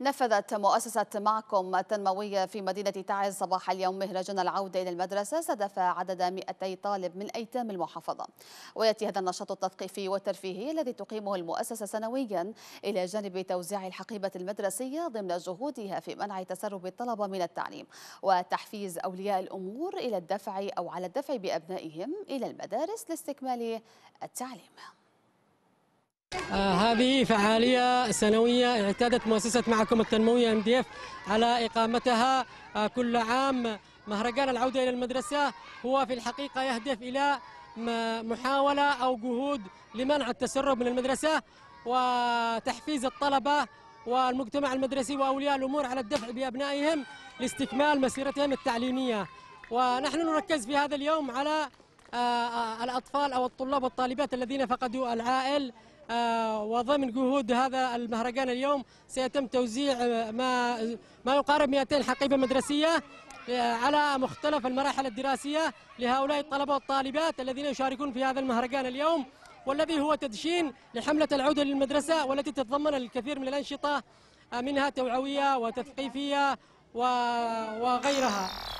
نفذت مؤسسة معكم التنموية في مدينة تعز صباح اليوم مهرجان العودة إلى المدرسة استهدف عدد 200 طالب من أيتام المحافظة ويأتي هذا النشاط التثقيفي والترفيهي الذي تقيمه المؤسسة سنويا إلى جانب توزيع الحقيبة المدرسية ضمن جهودها في منع تسرب الطلبة من التعليم وتحفيز أولياء الأمور إلى الدفع أو على الدفع بأبنائهم إلى المدارس لاستكمال التعليم آه، هذه فعالية سنوية اعتادت مؤسسة معكم التنموية ام دي اف على إقامتها آه، كل عام مهرجان العودة إلى المدرسة هو في الحقيقة يهدف إلى محاولة أو جهود لمنع التسرب من المدرسة وتحفيز الطلبة والمجتمع المدرسي وأولياء الأمور على الدفع بأبنائهم لاستكمال مسيرتهم التعليمية ونحن نركز في هذا اليوم على آه، الأطفال أو الطلاب والطالبات الذين فقدوا العائل آه، وضمن جهود هذا المهرجان اليوم سيتم توزيع آه، ما ما يقارب 200 حقيبه مدرسيه آه، على مختلف المراحل الدراسيه لهؤلاء الطلبه والطالبات الذين يشاركون في هذا المهرجان اليوم والذي هو تدشين لحمله العوده للمدرسه والتي تتضمن الكثير من الانشطه منها توعويه وتثقيفيه وغيرها